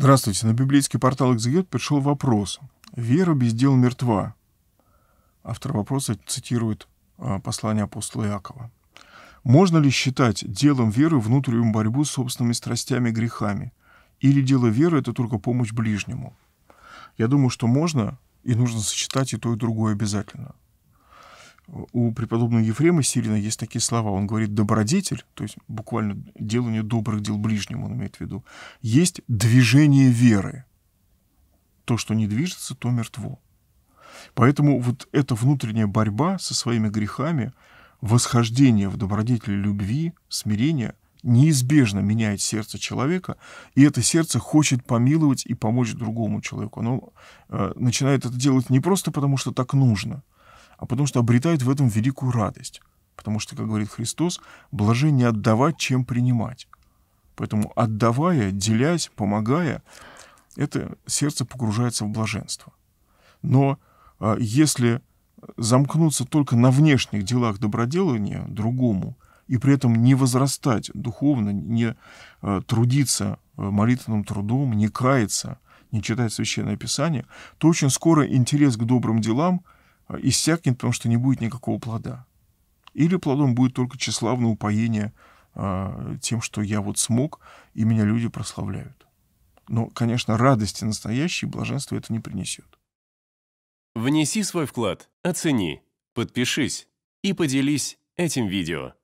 Здравствуйте. На библейский портал «Экзегет» пришел вопрос. «Вера без дел мертва». Автор вопроса цитирует а, послание апостола Иакова. Можно ли считать делом веры внутреннюю борьбу с собственными страстями и грехами? Или дело веры – это только помощь ближнему? Я думаю, что можно и нужно сочетать и то, и другое обязательно – у преподобного Ефрема Сирина есть такие слова. Он говорит «добродетель», то есть буквально делание добрых дел ближнему он имеет в виду. Есть движение веры. То, что не движется, то мертво. Поэтому вот эта внутренняя борьба со своими грехами, восхождение в добродетели любви, смирения неизбежно меняет сердце человека, и это сердце хочет помиловать и помочь другому человеку. Оно э, начинает это делать не просто потому, что так нужно – а потому что обретают в этом великую радость. Потому что, как говорит Христос, блажение отдавать, чем принимать. Поэтому отдавая, делясь, помогая, это сердце погружается в блаженство. Но а, если замкнуться только на внешних делах доброделания другому, и при этом не возрастать духовно, не а, трудиться а, молитвенным трудом, не каяться, не читать Священное Писание, то очень скоро интерес к добрым делам – иссякнет, потому что не будет никакого плода. Или плодом будет только тщеславное упоение а, тем, что я вот смог, и меня люди прославляют. Но, конечно, радости настоящей блаженство это не принесет. Внеси свой вклад, оцени, подпишись и поделись этим видео.